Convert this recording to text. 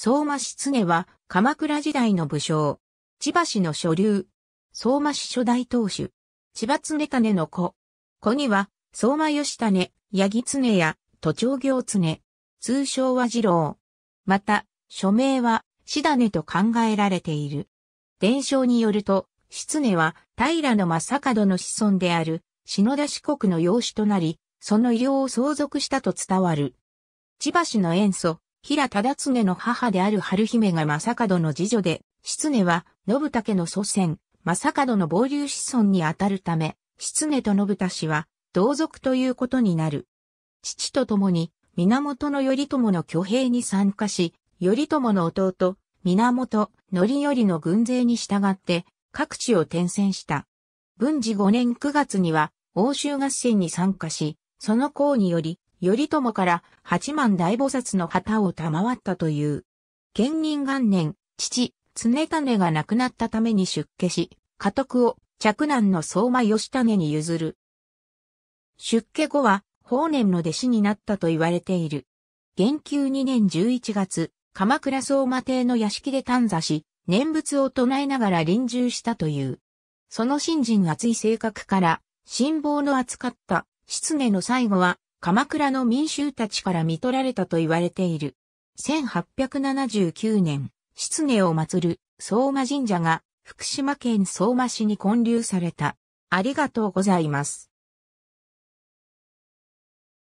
相馬つねは鎌倉時代の武将。千葉市の所流。相馬市初代当主。千葉常種の子。子には相馬義種、八木常や都庁行常。通称は二郎。また、署名は、だねと考えられている。伝承によると、つねは、平の正門の子孫である、篠田四国の養子となり、その医療を相続したと伝わる。千葉市の塩素、平忠常の母である春姫が正門の次女で、失根は、信武の祖先、正門の傍流子孫にあたるため、失根と信武氏は、同族ということになる。父と共に、源頼朝の挙兵に参加し、頼朝の弟、源範頼の軍勢に従って、各地を転戦した。文治5年9月には、欧州合戦に参加し、その功により、頼朝から八幡大菩薩の旗を賜ったという。建仁元年、父、常種が亡くなったために出家し、家督を嫡男の相馬義種に譲る。出家後は、法然の弟子になったと言われている。元久2年11月、鎌倉相馬邸の屋敷で探座し、念仏を唱えながら臨終したという。その信心厚い性格から、辛抱の扱った、失念の最後は、鎌倉の民衆たちから見取られたと言われている。1879年、室根を祀る相馬神社が福島県相馬市に建立された。ありがとうございます。